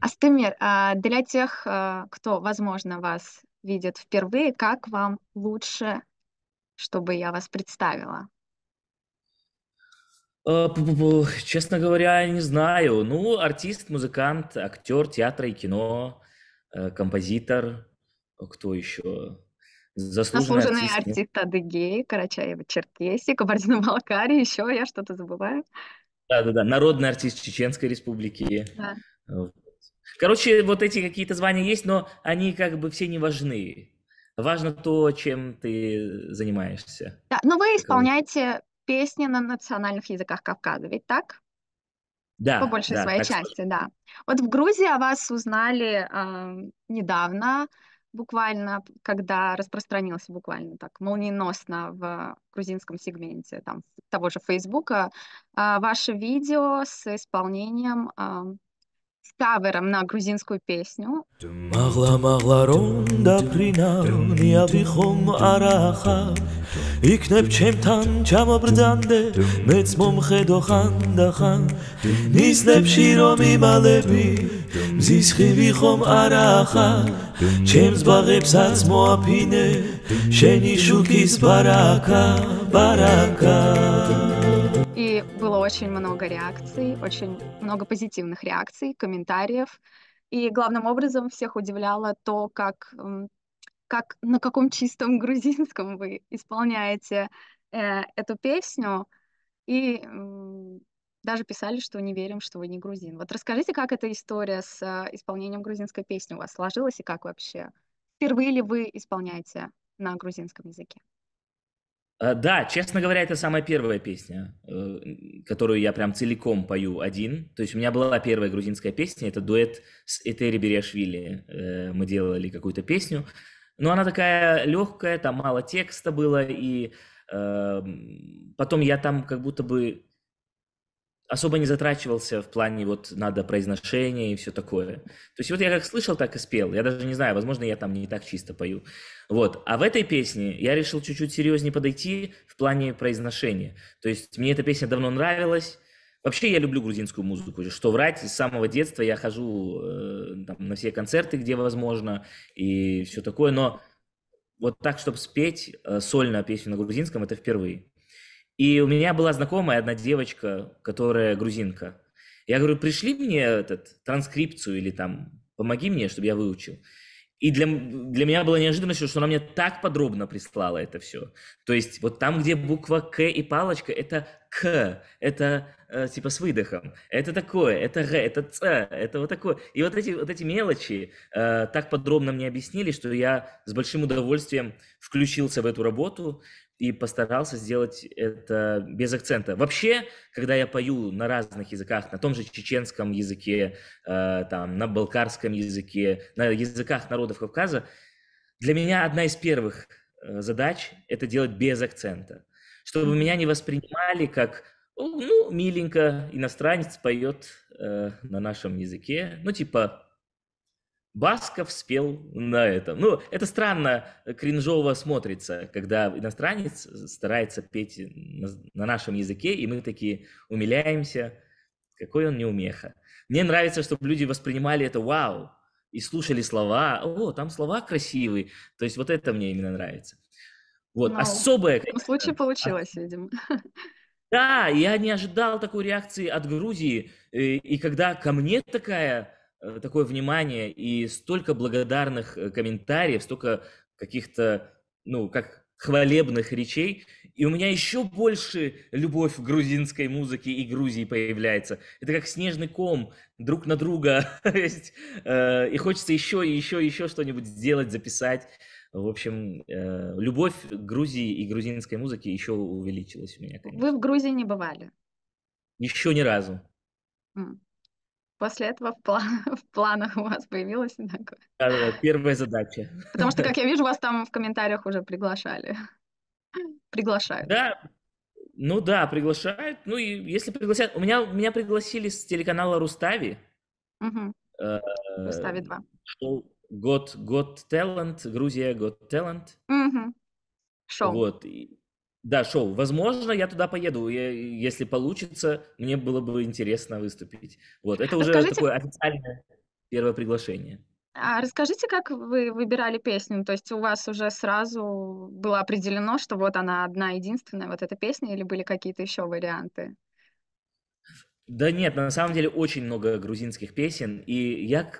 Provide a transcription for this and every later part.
Астемир, а, для тех, а, кто, возможно, вас видит впервые, как вам лучше, чтобы я вас представила? А, честно говоря, не знаю. Ну, артист, музыкант, актер театра и кино, э, композитор, кто еще? Заслуженный, Заслуженный артист, артист Адыгеи, Карачаева, Черкесии, Кабардино-Балкарии, еще я что-то забываю. Да-да-да, народный артист Чеченской республики. Да. Короче, вот эти какие-то звания есть, но они как бы все не важны. Важно то, чем ты занимаешься. Да, но вы исполняете песни на национальных языках Кавказа, ведь так? Да. По большей да, своей части, что... да. Вот в Грузии о вас узнали э, недавно, буквально, когда распространился буквально так молниеносно в грузинском сегменте там, того же Фейсбука, э, ваше видео с исполнением э, кавером на грузинскую песню. Магла магла ронда принал, я вихом араха. იქნებ ჩემთან ჩამობრძანდე მეც მომხედო ხანდახან ნისლებში რომ იმალები მზის ხივი ხომ არახა ჩემს ბაღებსაც მოაფინე შენი შუქის ბარაკა ბარაკა очень много реакций, очень много позитивных реакций, комментариев. И главным образом всех удивляло то, как, как на каком чистом грузинском вы исполняете э, эту песню. И э, даже писали, что не верим, что вы не грузин. Вот расскажите, как эта история с э, исполнением грузинской песни у вас сложилась и как вообще? Впервые ли вы исполняете на грузинском языке? Э, да, честно говоря, это самая первая песня, э, которую я прям целиком пою один. То есть у меня была первая грузинская песня, это дуэт с Этери Берешвили. Э, мы делали какую-то песню. Но она такая легкая, там мало текста было, и потом я там как будто бы особо не затрачивался в плане вот надо произношения и все такое. То есть вот я как слышал, так и спел. Я даже не знаю, возможно, я там не так чисто пою. Вот. А в этой песне я решил чуть-чуть серьезнее подойти в плане произношения. То есть мне эта песня давно нравилась. Вообще я люблю грузинскую музыку, что врать, с самого детства я хожу э, там, на все концерты, где возможно, и все такое, но вот так, чтобы спеть э, сольно песню на грузинском, это впервые. И у меня была знакомая одна девочка, которая грузинка. Я говорю, пришли мне этот, транскрипцию или там, помоги мне, чтобы я выучил. И для, для меня было неожиданностью, что она мне так подробно прислала это все. То есть вот там, где буква «К» и палочка, это к, это э, типа с выдохом, это такое, это р, это ц, это вот такое. И вот эти, вот эти мелочи э, так подробно мне объяснили, что я с большим удовольствием включился в эту работу и постарался сделать это без акцента. Вообще, когда я пою на разных языках, на том же чеченском языке, э, там, на балкарском языке, на языках народов Кавказа, для меня одна из первых э, задач – это делать без акцента чтобы меня не воспринимали как, ну, миленько, иностранец поет э, на нашем языке, ну, типа, Басков спел на этом. Ну, это странно, э, кринжово смотрится, когда иностранец э, старается петь на, на нашем языке, и мы такие умиляемся, какой он неумеха. Мне нравится, чтобы люди воспринимали это вау, и слушали слова, о, там слова красивые. То есть вот это мне именно нравится. Вот, Вау. особое... В этом случае получилось, видимо. Да, я не ожидал такой реакции от Грузии. И, и когда ко мне такая, э, такое внимание и столько благодарных э, комментариев, столько каких-то, ну, как хвалебных речей, и у меня еще больше любовь к грузинской музыке и Грузии появляется. Это как снежный ком друг на друга. Э, и хочется еще, еще, еще что-нибудь сделать, записать. В общем, э, любовь к Грузии и грузинской музыке еще увеличилась у меня. Конечно. Вы в Грузии не бывали? Еще ни разу. После этого в, план, в планах у вас появилась такое? Да, да, первая задача. Потому что, как я вижу, вас там в комментариях уже приглашали. Приглашают. Да, ну да, приглашают. Ну и если пригласят... У меня, меня пригласили с телеканала Рустави. Угу. Рустави 2. Got, Got Talent, Грузия Got Talent. Угу. Шоу. Вот. да, шоу. Возможно, я туда поеду. Я, если получится, мне было бы интересно выступить. Вот. Это Расскажите... уже такое официальное первое приглашение. А расскажите, как вы выбирали песню? То есть у вас уже сразу было определено, что вот она одна единственная, вот эта песня, или были какие-то еще варианты? Да нет, на самом деле очень много грузинских песен, и я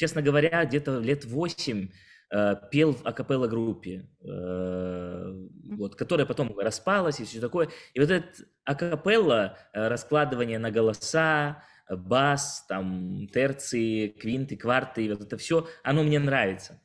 честно говоря, где-то лет 8 э, пел в акапелла группе, э, вот, которая потом распалась и все такое. И вот этот акапелла, э, раскладывание на голоса, бас, там, терции, квинты, кварты, вот это все, оно мне нравится.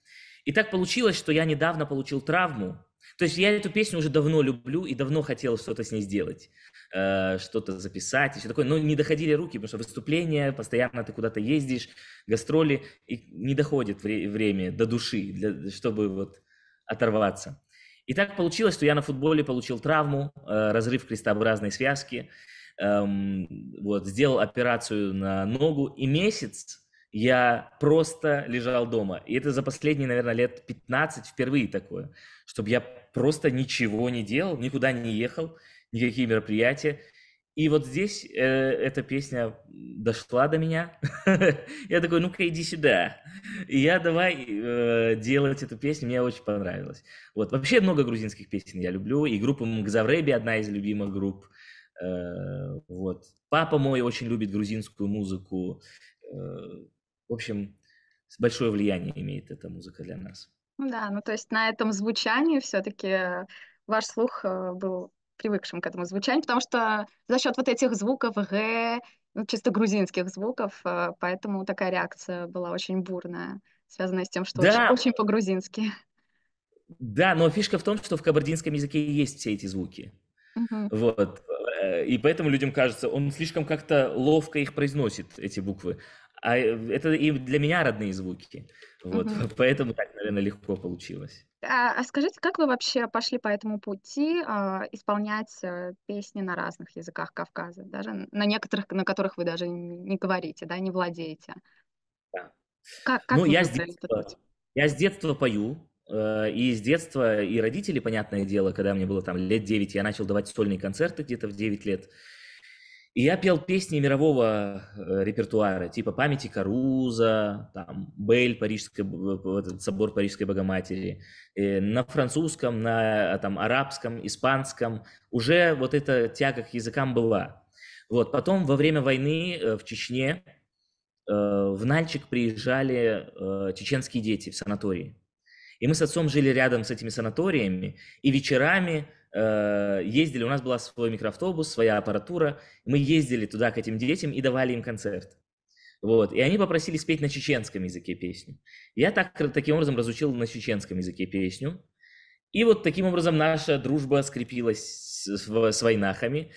И так получилось, что я недавно получил травму. То есть я эту песню уже давно люблю и давно хотел что-то с ней сделать. Э, что-то записать и все такое. Но не доходили руки, потому что выступления, постоянно ты куда-то ездишь, гастроли, и не доходит вре- время до души, для, чтобы вот оторваться. И так получилось, что я на футболе получил травму, э, разрыв крестообразной связки, эм, вот, сделал операцию на ногу, и месяц я просто лежал дома. И это за последние, наверное, лет 15 впервые такое, чтобы я просто ничего не делал, никуда не ехал никакие мероприятия. И вот здесь э, эта песня дошла до меня. я такой, ну-ка иди сюда. И я давай э, делать эту песню, мне очень понравилось. Вот. Вообще много грузинских песен я люблю. И группа Мгзавреби одна из любимых групп. Э, вот. Папа мой очень любит грузинскую музыку. Э, в общем, большое влияние имеет эта музыка для нас. Да, ну то есть на этом звучании все-таки э, ваш слух э, был привыкшим к этому звучанию, потому что за счет вот этих звуков «г», ну, чисто грузинских звуков, э, поэтому такая реакция была очень бурная, связанная с тем, что да. очень, очень по-грузински. Да, но фишка в том, что в кабардинском языке есть все эти звуки. Угу. Вот. Э, и поэтому людям кажется, он слишком как-то ловко их произносит, эти буквы а э, это и для меня родные звуки. Вот, угу. поэтому так, наверное, легко получилось. А, а скажите, как вы вообще пошли по этому пути а, исполнять э, песни на разных языках Кавказа, даже на некоторых, на которых вы даже не говорите, да, не владеете? Да. Как, как ну, я с, детства, я с детства пою, э, и с детства, и родители, понятное дело, когда мне было там лет 9, я начал давать сольные концерты где-то в 9 лет. И я пел песни мирового э, репертуара, типа «Памяти Каруза», там, «Бель», Парижской, «Собор Парижской Богоматери», э, на французском, на э, там, арабском, испанском. Уже вот эта тяга к языкам была. Вот. Потом во время войны в Чечне в Нальчик приезжали чеченские дети в санатории. И мы с отцом жили рядом с этими санаториями, и вечерами Э, ездили, у нас был свой микроавтобус, своя аппаратура, мы ездили туда к этим детям и давали им концерт. Вот. И они попросили спеть на чеченском языке песню. Я так, э, таким образом разучил на чеченском языке песню. И вот таким образом наша дружба скрепилась с, с, с войнахами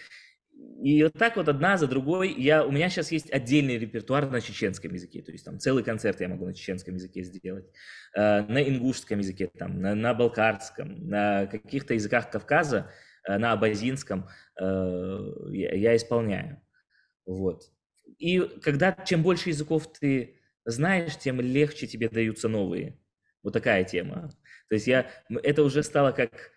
и вот так вот одна за другой. Я, у меня сейчас есть отдельный репертуар на чеченском языке, то есть там целый концерт я могу на чеченском языке сделать, э, на ингушском языке, там, на, на балкарском, на каких-то языках Кавказа, э, на абазинском э, я, я исполняю. Вот. И когда чем больше языков ты знаешь, тем легче тебе даются новые. Вот такая тема. То есть я, это уже стало как,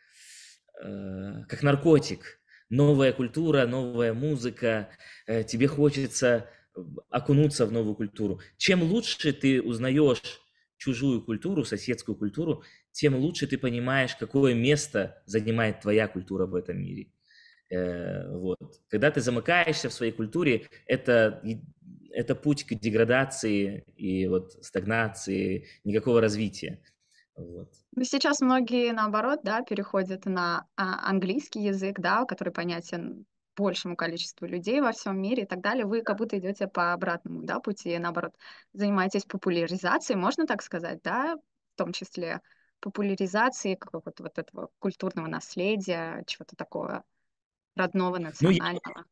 э, как наркотик новая культура, новая музыка, э, тебе хочется э, окунуться в новую культуру. Чем лучше ты узнаешь чужую культуру, соседскую культуру, тем лучше ты понимаешь, какое место занимает твоя культура в этом мире. Э, вот. Когда ты замыкаешься в своей культуре, это, это путь к деградации и вот стагнации, никакого развития. Вот. Ну, сейчас многие, наоборот, да, переходят на а, английский язык, да, который понятен большему количеству людей во всем мире и так далее, вы как будто идете по обратному да, пути, наоборот, занимаетесь популяризацией, можно так сказать, да, в том числе популяризацией какого-то вот этого культурного наследия, чего-то такого родного, национального. Ну, я...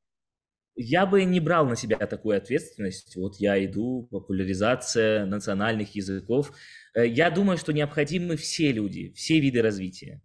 Я бы не брал на себя такую ответственность. Вот я иду, популяризация национальных языков. Э, я думаю, что необходимы все люди, все виды развития.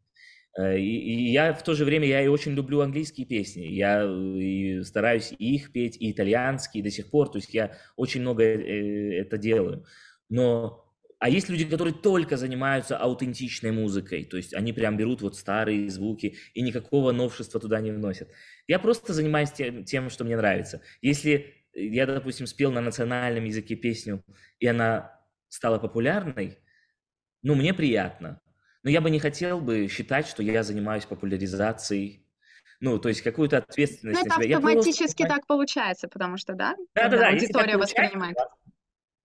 Э, и, я в то же время, я и очень люблю английские песни. Я э, и стараюсь и их петь, и итальянские до сих пор. То есть я очень много это делаю. Но а есть люди, которые только занимаются аутентичной музыкой, то есть они прям берут вот старые звуки и никакого новшества туда не вносят. Я просто занимаюсь тем, тем что мне нравится. Если я, допустим, спел на национальном языке песню, и она стала популярной, ну, мне приятно. Но я бы не хотел бы считать, что я занимаюсь популяризацией ну, то есть какую-то ответственность. Ну, это автоматически просто... так получается, потому что, да? Да, да, да. Аудитория воспринимает. Да,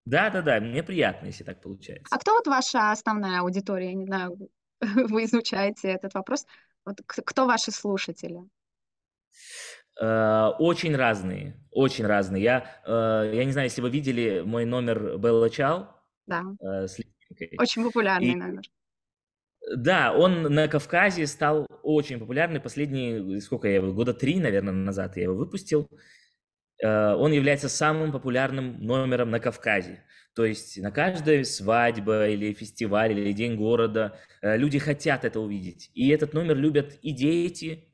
да-да-да, мне приятно, если так получается. А кто вот ваша основная аудитория? Я не знаю, вы изучаете этот вопрос. Вот кто ваши слушатели? Э, очень разные, очень разные. Я, э, я не знаю, если вы видели мой номер Белла Чао. Да. Э, с очень популярный И... номер. Да, он на Кавказе стал очень популярный. Последние, сколько я его, года три, наверное, назад я его выпустил. Э, он является самым популярным номером на Кавказе. То есть на каждой свадьбе или фестиваль или день города э, люди хотят это увидеть. И этот номер любят и дети,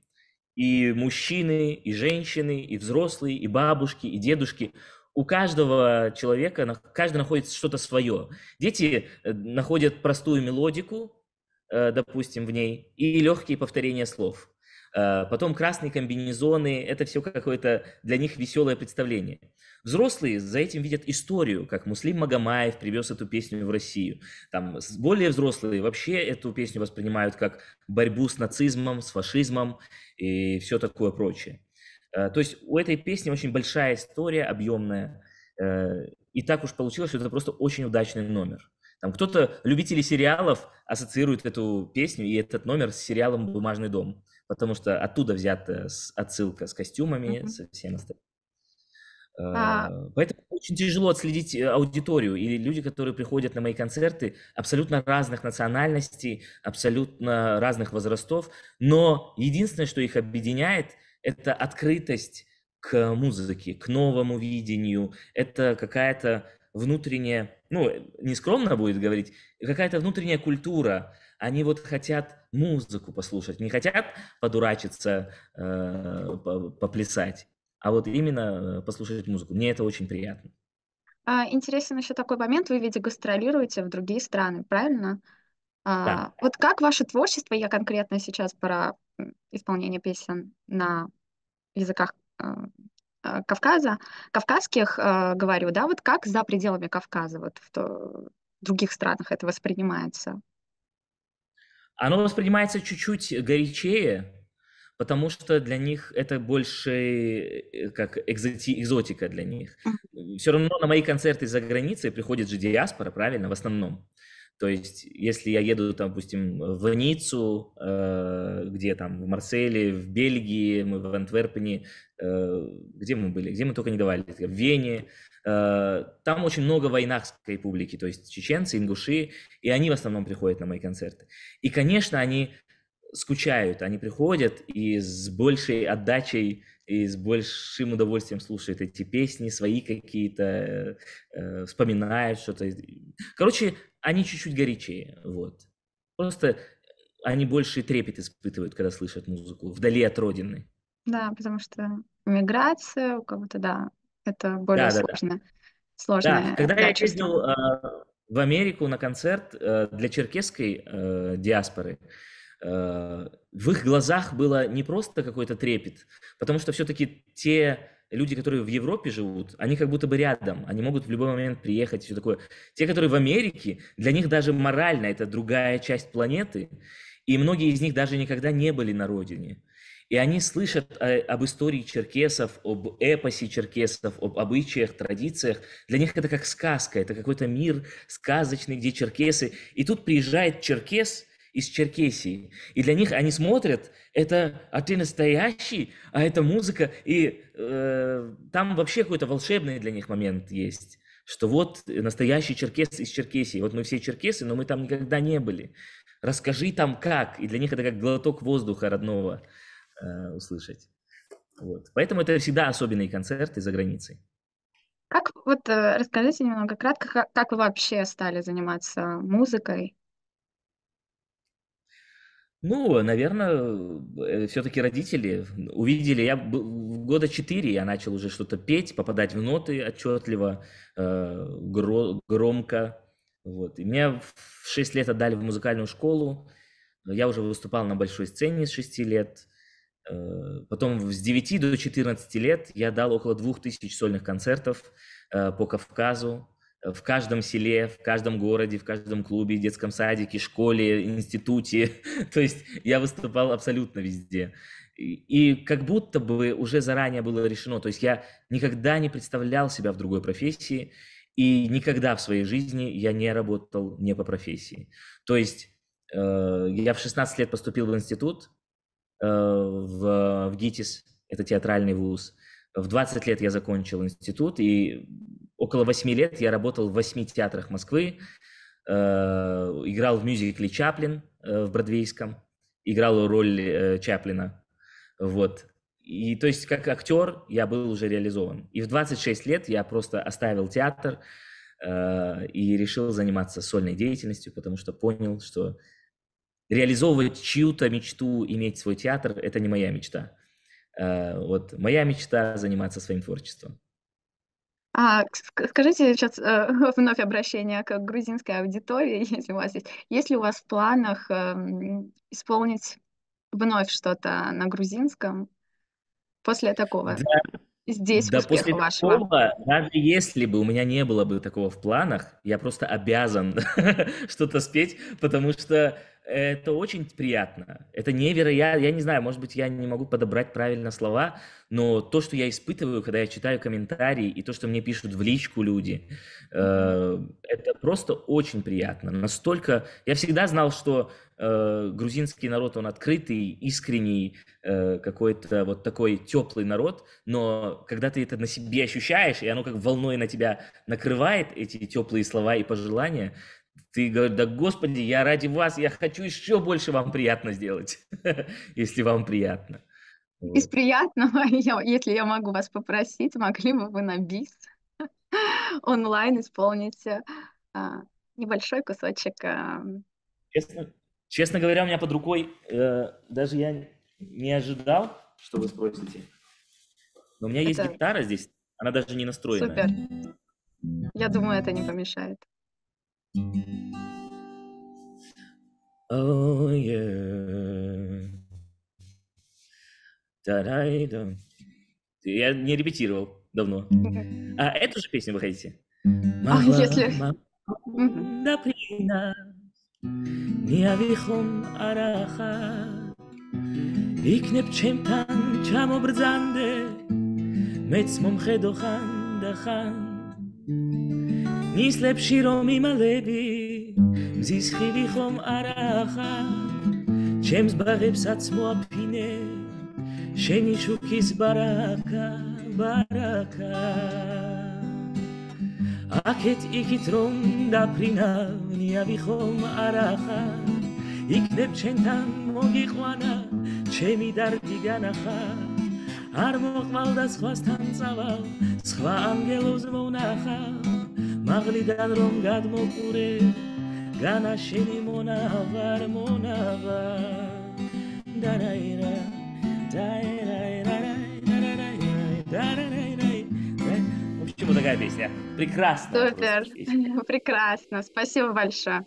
и мужчины, и женщины, и взрослые, и бабушки, и дедушки. У каждого человека, каждый находит что-то свое. Дети э, находят простую мелодику, допустим, в ней, и легкие повторения слов. Э, потом красные комбинезоны, это все какое-то для них веселое представление. Взрослые за этим видят историю, как Муслим Магомаев привез эту песню в Россию. Там более взрослые вообще эту песню воспринимают как борьбу с нацизмом, с фашизмом и все такое прочее. Э, то есть у этой песни очень большая история, объемная. Э, и так уж получилось, что это просто очень удачный номер. Там кто-то, любители сериалов, ассоциирует эту песню и этот номер с сериалом «Бумажный дом», потому что оттуда взята отсылка с костюмами, mm-hmm. со всем остальным. А, а... Поэтому очень тяжело отследить э, аудиторию. Или люди, которые приходят на мои концерты, абсолютно разных национальностей, абсолютно разных возрастов. Но единственное, что их объединяет, это открытость к музыке, к новому видению. Это какая-то внутренняя ну, нескромно будет говорить, какая-то внутренняя культура. Они вот хотят музыку послушать, не хотят подурачиться, э, поплясать, а вот именно э, послушать музыку. Мне это очень приятно. А, интересен еще такой момент, вы ведь гастролируете в другие страны, правильно? А, да. Вот как ваше творчество, я конкретно сейчас про исполнение песен на языках э, Э, Кавказа, кавказских э, говорю, да, вот как за пределами Кавказа, вот в, то, в других странах это воспринимается? Оно воспринимается чуть-чуть горячее, потому что для них это больше э, как экзоти, экзотика для них. Все равно на мои концерты за границей приходит же диаспора, правильно, в основном. То есть, если я еду, там, допустим, в Ниццу, э, где там, в Марселе, в Бельгии, мы в Антверпене, э, где мы были, где мы только не давали, в Вене, э, там очень много войнахской публики, то есть чеченцы, ингуши, и они в основном приходят на мои концерты. И, конечно, они скучают, они приходят и с большей отдачей и с большим удовольствием слушают эти песни, свои какие-то, э, вспоминают что-то. Короче, они чуть-чуть горячее, вот. Просто они больше трепет испытывают, когда слышат музыку вдали от родины. Да, потому что миграция у кого-то, да, это более да, сложно. Да, да. Сложное да, когда я ездил э, в Америку на концерт э, для черкесской э, диаспоры, э, в их глазах было не просто какой-то трепет, потому что все-таки те люди, которые в Европе живут, они как будто бы рядом, они могут в любой момент приехать и все такое. Те, которые в Америке, для них даже морально это другая часть планеты, и многие из них даже никогда не были на родине. И они слышат о, об истории черкесов, об эпосе черкесов, об обычаях, традициях. Для них это как сказка, это какой-то мир сказочный, где черкесы. И тут приезжает черкес – из Черкесии. И для них они смотрят, это «А ты настоящий?», а это музыка. И э, там вообще какой-то волшебный для них момент есть что вот настоящий черкес из Черкесии. Вот мы все черкесы, но мы там никогда не были. Расскажи там как. И для них это как глоток воздуха родного э, услышать. Вот. Поэтому это всегда особенные концерты за границей. Как вот э, расскажите немного кратко, как, как вы вообще стали заниматься музыкой? Ну, наверное, э, все-таки родители увидели. Я в года четыре я начал уже что-то петь, попадать в ноты отчетливо, э, громко. Вот. И меня в шесть лет отдали в музыкальную школу. Я уже выступал на большой сцене с шести лет. Э, потом с 9 до 14 лет я дал около двух тысяч сольных концертов по Кавказу в каждом селе, в каждом городе, в каждом клубе, детском садике, школе, институте. То есть я выступал абсолютно везде. И как будто бы уже заранее было решено. То есть я никогда не представлял себя в другой профессии, и никогда в своей жизни я не работал не по профессии. То есть э, я в 16 лет поступил в институт, э, в, в ГИТИС, это театральный вуз. В 20 лет я закончил институт, и около восьми лет я работал в восьми театрах Москвы, э, играл в мюзикле «Чаплин» э, в бродвейском, играл роль э, Чаплина, вот. И то есть как актер я был уже реализован. И в 26 лет я просто оставил театр и решил заниматься сольной деятельностью, потому что понял, что реализовывать чью-то мечту, иметь свой театр – это не моя мечта. Вот моя мечта – заниматься своим творчеством. А, скажите сейчас э, вновь обращение к грузинской аудитории, если у вас есть. Есть ли у вас в планах э, исполнить вновь что-то на грузинском после такого? Да. Здесь да после вашего. Такого, даже если бы у меня не было бы такого в планах, я просто обязан что-то спеть, потому что это очень приятно. Это невероятно. Я не знаю, может быть, я не могу подобрать правильно слова, но то, что я испытываю, когда я читаю комментарии, и то, что мне пишут в личку люди, э, это просто очень приятно. Настолько... Я всегда знал, что э, грузинский народ, он открытый, искренний, э, какой-то вот такой теплый народ, но когда ты это на себе ощущаешь, и оно как волной на тебя накрывает, эти теплые слова и пожелания, ты говоришь, да Господи, я ради вас, я хочу еще больше вам приятно сделать, если вам приятно. Из приятного, если я могу вас попросить, могли бы вы на бис онлайн исполнить а, небольшой кусочек. А, честно, честно говоря, у меня под рукой э, даже я не ожидал, что вы спросите. Но у меня это... есть гитара здесь, она даже не настроена. Супер. Я думаю, это не помешает. Oh yeah. та Я не репетировал давно. А эту же песню вы хотите? А если? Даприна, Миавихом Араха, Икнеп Чемтан, Чамобрзанде, Мецмом Хедохан, Дахан, ნისლებში რომ იმალები მზის ხილი ხომ არ ახა ჩემს ბაღებსაც მოაფინე შენი შუქის ბარაკა ბარაკა აქეთ იქით რომ დაფრინა ნიავი ხომ არ ახა იქნებ შენთან მოგიყვანა ჩემი დარდი განახა არ მოყვალ და სხვასთან წავალ სხვა ანგელოზ მონახავ מגלידה דרום גד מוקורה, גן השני מונה עבר מונה עבר. דריירה, В общем, вот такая песня. Прекрасно. Супер. Прекрасно. Спасибо большое.